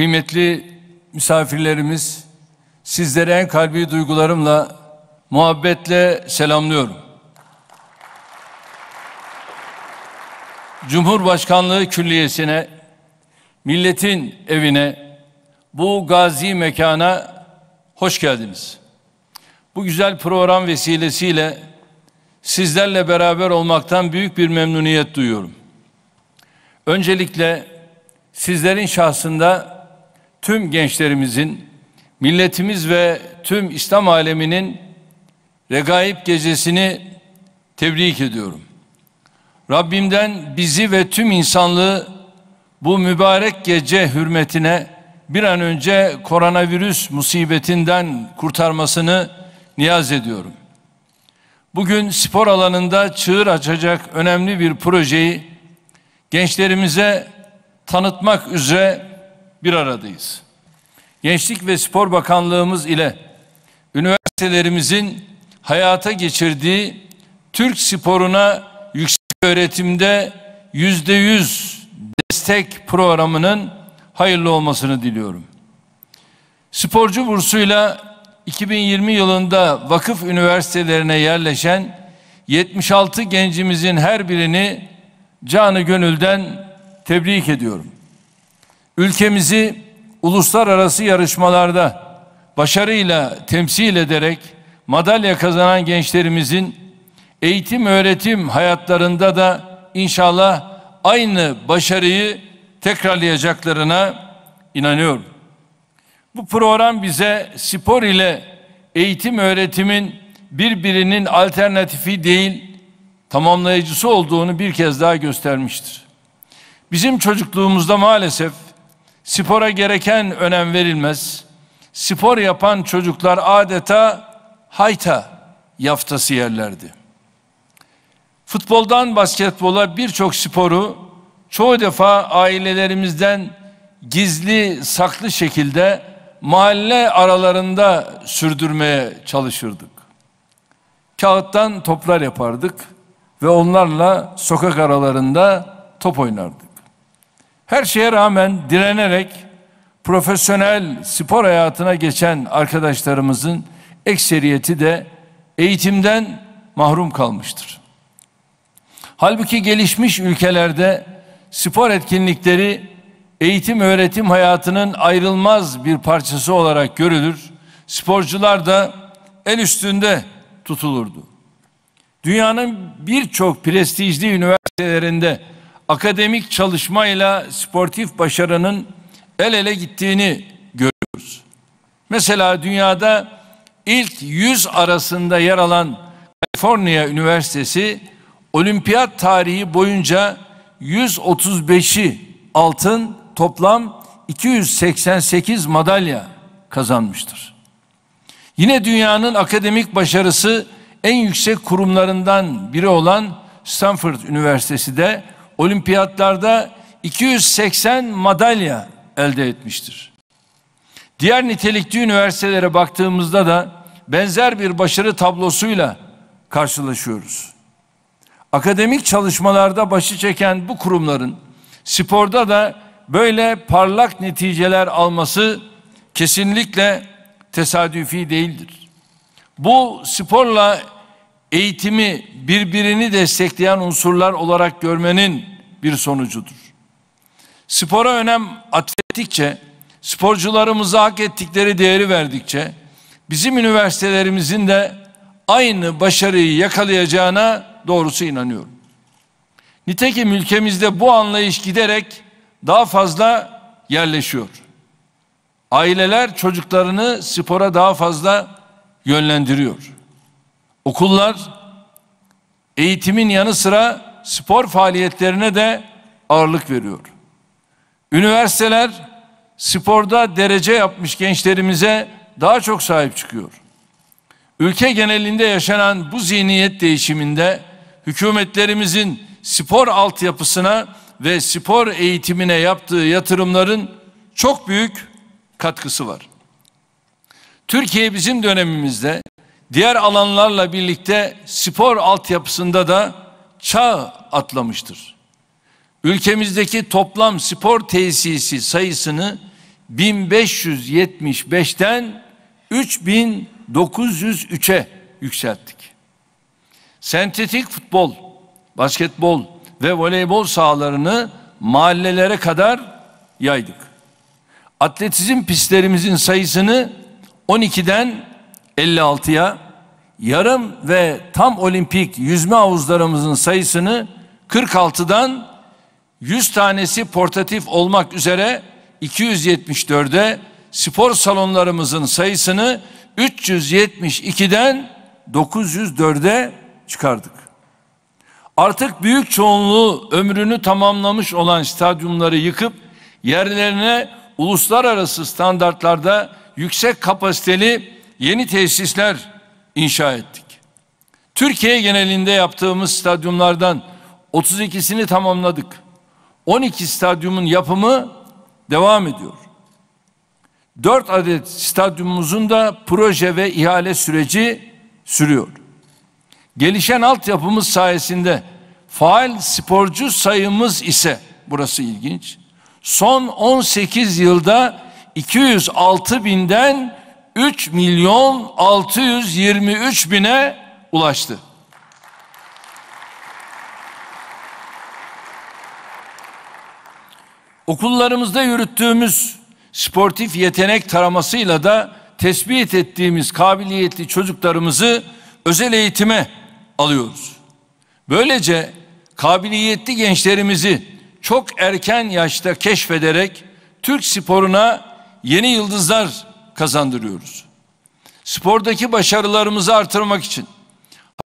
Kıymetli misafirlerimiz, sizleri en kalbi duygularımla, muhabbetle selamlıyorum. Cumhurbaşkanlığı Külliyesi'ne, milletin evine, bu gazi mekana hoş geldiniz. Bu güzel program vesilesiyle sizlerle beraber olmaktan büyük bir memnuniyet duyuyorum. Öncelikle sizlerin şahsında tüm gençlerimizin, milletimiz ve tüm İslam aleminin regaib gecesini tebrik ediyorum. Rabbimden bizi ve tüm insanlığı bu mübarek gece hürmetine bir an önce koronavirüs musibetinden kurtarmasını niyaz ediyorum. Bugün spor alanında çığır açacak önemli bir projeyi gençlerimize tanıtmak üzere bir aradayız. Gençlik ve Spor Bakanlığımız ile üniversitelerimizin hayata geçirdiği Türk sporuna yüksek öğretimde yüzde yüz destek programının hayırlı olmasını diliyorum. Sporcu bursuyla 2020 yılında vakıf üniversitelerine yerleşen 76 gencimizin her birini canı gönülden tebrik ediyorum ülkemizi uluslararası yarışmalarda başarıyla temsil ederek madalya kazanan gençlerimizin eğitim öğretim hayatlarında da inşallah aynı başarıyı tekrarlayacaklarına inanıyorum. Bu program bize spor ile eğitim öğretimin birbirinin alternatifi değil tamamlayıcısı olduğunu bir kez daha göstermiştir. Bizim çocukluğumuzda maalesef Spora gereken önem verilmez. Spor yapan çocuklar adeta hayta yaftası yerlerdi. Futboldan basketbola birçok sporu çoğu defa ailelerimizden gizli saklı şekilde mahalle aralarında sürdürmeye çalışırdık. Kağıttan toplar yapardık ve onlarla sokak aralarında top oynardık. Her şeye rağmen direnerek profesyonel spor hayatına geçen arkadaşlarımızın ekseriyeti de eğitimden mahrum kalmıştır. Halbuki gelişmiş ülkelerde spor etkinlikleri eğitim öğretim hayatının ayrılmaz bir parçası olarak görülür. Sporcular da el üstünde tutulurdu. Dünyanın birçok prestijli üniversitelerinde akademik çalışmayla sportif başarının el ele gittiğini görüyoruz. Mesela dünyada ilk 100 arasında yer alan Kaliforniya Üniversitesi olimpiyat tarihi boyunca 135'i altın toplam 288 madalya kazanmıştır. Yine dünyanın akademik başarısı en yüksek kurumlarından biri olan Stanford Üniversitesi de olimpiyatlarda 280 madalya elde etmiştir. Diğer nitelikli üniversitelere baktığımızda da benzer bir başarı tablosuyla karşılaşıyoruz. Akademik çalışmalarda başı çeken bu kurumların sporda da böyle parlak neticeler alması kesinlikle tesadüfi değildir. Bu sporla eğitimi birbirini destekleyen unsurlar olarak görmenin bir sonucudur. Spora önem atfettikçe, sporcularımıza hak ettikleri değeri verdikçe, bizim üniversitelerimizin de aynı başarıyı yakalayacağına doğrusu inanıyorum. Nitekim ülkemizde bu anlayış giderek daha fazla yerleşiyor. Aileler çocuklarını spora daha fazla yönlendiriyor. Okullar eğitimin yanı sıra spor faaliyetlerine de ağırlık veriyor. Üniversiteler sporda derece yapmış gençlerimize daha çok sahip çıkıyor. Ülke genelinde yaşanan bu zihniyet değişiminde hükümetlerimizin spor altyapısına ve spor eğitimine yaptığı yatırımların çok büyük katkısı var. Türkiye bizim dönemimizde diğer alanlarla birlikte spor altyapısında da çağ atlamıştır. Ülkemizdeki toplam spor tesisi sayısını 1575'ten 3903'e yükselttik. Sentetik futbol, basketbol ve voleybol sahalarını mahallelere kadar yaydık. Atletizm pistlerimizin sayısını 12'den 56'ya yarım ve tam olimpik yüzme havuzlarımızın sayısını 46'dan 100 tanesi portatif olmak üzere 274'e spor salonlarımızın sayısını 372'den 904'e çıkardık. Artık büyük çoğunluğu ömrünü tamamlamış olan stadyumları yıkıp yerlerine uluslararası standartlarda yüksek kapasiteli yeni tesisler inşa ettik. Türkiye genelinde yaptığımız stadyumlardan 32'sini tamamladık. 12 stadyumun yapımı devam ediyor. 4 adet stadyumumuzun da proje ve ihale süreci sürüyor. Gelişen altyapımız sayesinde faal sporcu sayımız ise burası ilginç. Son 18 yılda 206 binden 3 milyon 623 bine ulaştı. Okullarımızda yürüttüğümüz sportif yetenek taramasıyla da tespit ettiğimiz kabiliyetli çocuklarımızı özel eğitime alıyoruz. Böylece kabiliyetli gençlerimizi çok erken yaşta keşfederek Türk sporuna yeni yıldızlar kazandırıyoruz. Spordaki başarılarımızı artırmak için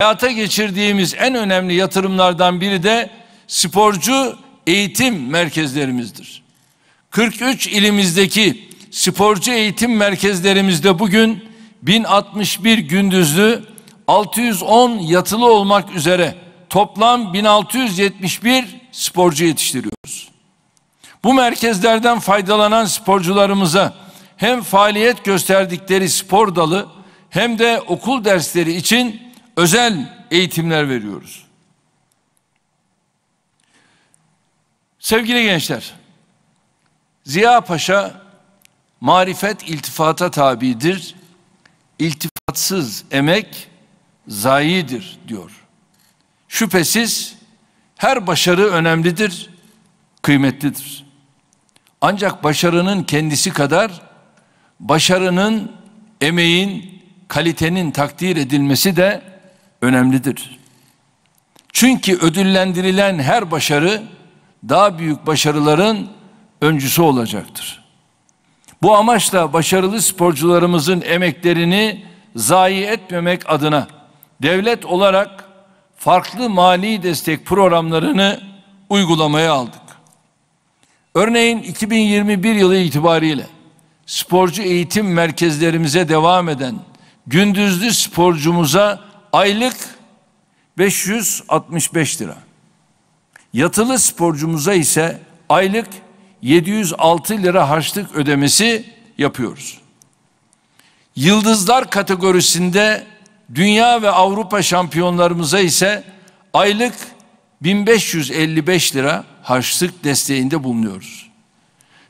hayata geçirdiğimiz en önemli yatırımlardan biri de sporcu eğitim merkezlerimizdir. 43 ilimizdeki sporcu eğitim merkezlerimizde bugün 1061 gündüzlü 610 yatılı olmak üzere toplam 1671 sporcu yetiştiriyoruz. Bu merkezlerden faydalanan sporcularımıza hem faaliyet gösterdikleri spor dalı hem de okul dersleri için özel eğitimler veriyoruz. Sevgili gençler, Ziya Paşa marifet iltifata tabidir. İltifatsız emek zayidir diyor. Şüphesiz her başarı önemlidir, kıymetlidir. Ancak başarının kendisi kadar başarının, emeğin, kalitenin takdir edilmesi de önemlidir. Çünkü ödüllendirilen her başarı daha büyük başarıların öncüsü olacaktır. Bu amaçla başarılı sporcularımızın emeklerini zayi etmemek adına devlet olarak farklı mali destek programlarını uygulamaya aldık. Örneğin 2021 yılı itibariyle sporcu eğitim merkezlerimize devam eden gündüzlü sporcumuza aylık 565 lira. Yatılı sporcumuza ise aylık 706 lira harçlık ödemesi yapıyoruz. Yıldızlar kategorisinde dünya ve Avrupa şampiyonlarımıza ise aylık 1555 lira harçlık desteğinde bulunuyoruz.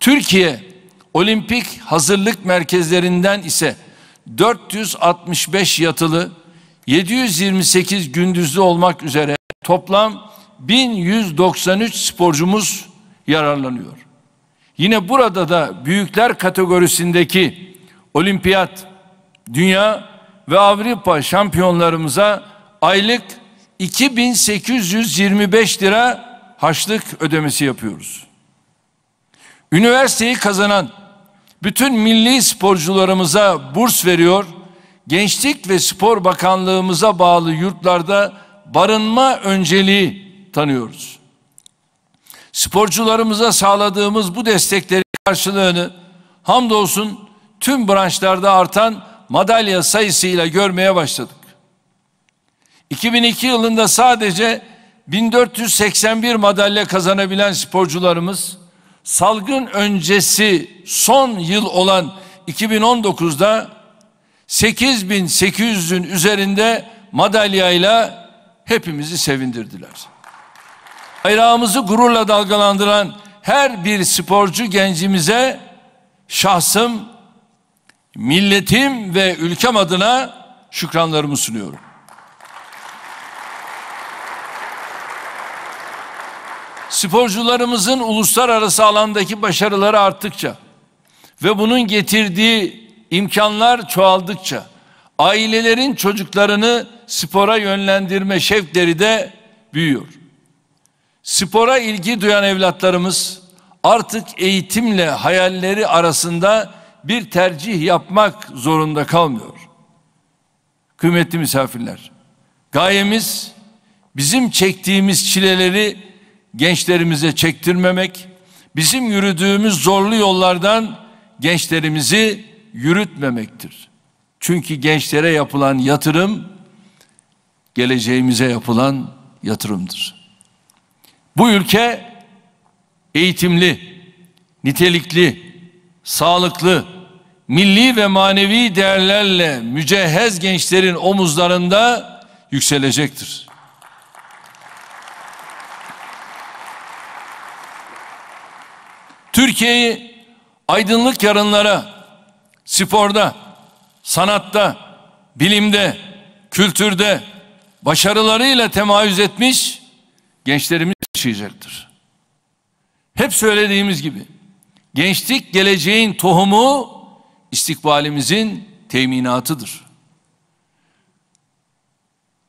Türkiye Olimpik hazırlık merkezlerinden ise 465 yatılı, 728 gündüzlü olmak üzere toplam 1193 sporcumuz yararlanıyor. Yine burada da büyükler kategorisindeki olimpiyat, dünya ve Avrupa şampiyonlarımıza aylık 2825 lira haçlık ödemesi yapıyoruz. Üniversiteyi kazanan bütün milli sporcularımıza burs veriyor, Gençlik ve Spor Bakanlığımıza bağlı yurtlarda barınma önceliği tanıyoruz. Sporcularımıza sağladığımız bu destekleri karşılığını hamdolsun tüm branşlarda artan madalya sayısıyla görmeye başladık. 2002 yılında sadece 1481 madalya kazanabilen sporcularımız salgın öncesi son yıl olan 2019'da 8800'ün üzerinde madalyayla hepimizi sevindirdiler. Bayrağımızı gururla dalgalandıran her bir sporcu gencimize şahsım, milletim ve ülkem adına şükranlarımı sunuyorum. sporcularımızın uluslararası alandaki başarıları arttıkça ve bunun getirdiği imkanlar çoğaldıkça ailelerin çocuklarını spora yönlendirme şevkleri de büyüyor. Spora ilgi duyan evlatlarımız artık eğitimle hayalleri arasında bir tercih yapmak zorunda kalmıyor. Kıymetli misafirler, gayemiz bizim çektiğimiz çileleri gençlerimize çektirmemek, bizim yürüdüğümüz zorlu yollardan gençlerimizi yürütmemektir. Çünkü gençlere yapılan yatırım geleceğimize yapılan yatırımdır. Bu ülke eğitimli, nitelikli, sağlıklı, milli ve manevi değerlerle mücehhez gençlerin omuzlarında yükselecektir. Türkiye'yi aydınlık yarınlara sporda, sanatta, bilimde, kültürde başarılarıyla temayüz etmiş gençlerimiz yaşayacaktır. Hep söylediğimiz gibi gençlik geleceğin tohumu istikbalimizin teminatıdır.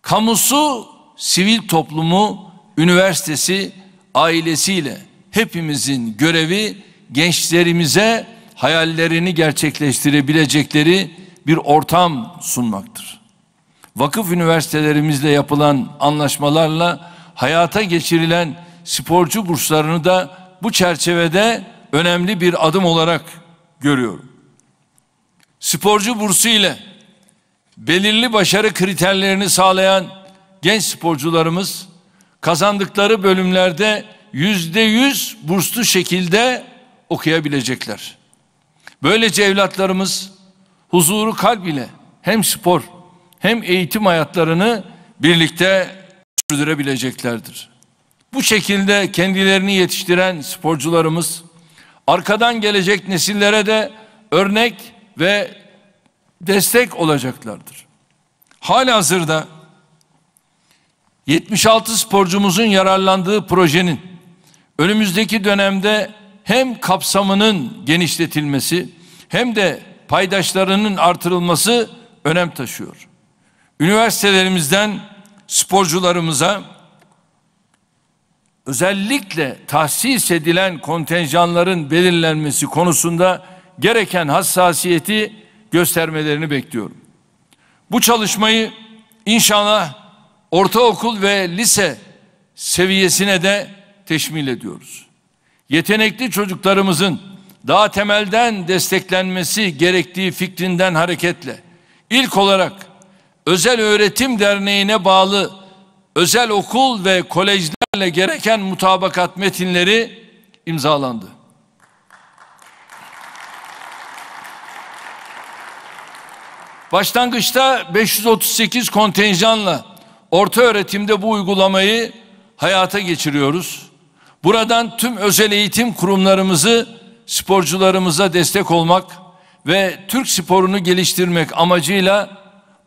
Kamusu, sivil toplumu, üniversitesi, ailesiyle hepimizin görevi gençlerimize hayallerini gerçekleştirebilecekleri bir ortam sunmaktır. Vakıf üniversitelerimizle yapılan anlaşmalarla hayata geçirilen sporcu burslarını da bu çerçevede önemli bir adım olarak görüyorum. Sporcu bursu ile belirli başarı kriterlerini sağlayan genç sporcularımız kazandıkları bölümlerde yüzde yüz burslu şekilde okuyabilecekler. Böylece evlatlarımız huzuru kalb ile hem spor hem eğitim hayatlarını birlikte sürdürebileceklerdir. Bu şekilde kendilerini yetiştiren sporcularımız arkadan gelecek nesillere de örnek ve destek olacaklardır. Halihazırda 76 sporcumuzun yararlandığı projenin Önümüzdeki dönemde hem kapsamının genişletilmesi hem de paydaşlarının artırılması önem taşıyor. Üniversitelerimizden sporcularımıza özellikle tahsis edilen kontenjanların belirlenmesi konusunda gereken hassasiyeti göstermelerini bekliyorum. Bu çalışmayı inşallah ortaokul ve lise seviyesine de teşmil ediyoruz. Yetenekli çocuklarımızın daha temelden desteklenmesi gerektiği fikrinden hareketle ilk olarak Özel Öğretim Derneği'ne bağlı özel okul ve kolejlerle gereken mutabakat metinleri imzalandı. Başlangıçta 538 kontenjanla orta öğretimde bu uygulamayı hayata geçiriyoruz. Buradan tüm özel eğitim kurumlarımızı sporcularımıza destek olmak ve Türk sporunu geliştirmek amacıyla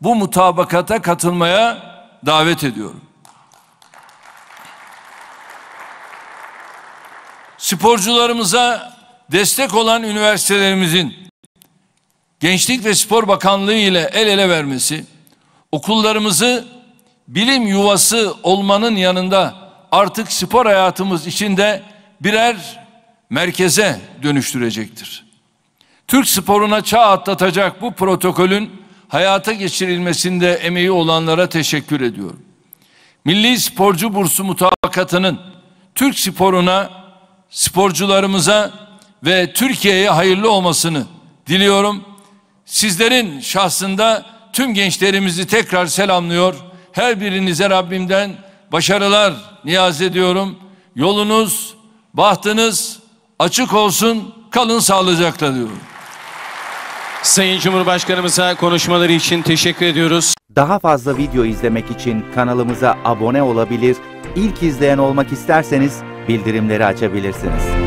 bu mutabakata katılmaya davet ediyorum. Sporcularımıza destek olan üniversitelerimizin Gençlik ve Spor Bakanlığı ile el ele vermesi, okullarımızı bilim yuvası olmanın yanında artık spor hayatımız içinde birer merkeze dönüştürecektir. Türk sporuna çağ atlatacak bu protokolün hayata geçirilmesinde emeği olanlara teşekkür ediyorum. Milli Sporcu Bursu mutabakatının Türk sporuna, sporcularımıza ve Türkiye'ye hayırlı olmasını diliyorum. Sizlerin şahsında tüm gençlerimizi tekrar selamlıyor. Her birinize Rabbimden başarılar niyaz ediyorum. Yolunuz, bahtınız açık olsun, kalın sağlıcakla diyorum. Sayın Cumhurbaşkanımıza konuşmaları için teşekkür ediyoruz. Daha fazla video izlemek için kanalımıza abone olabilir, ilk izleyen olmak isterseniz bildirimleri açabilirsiniz.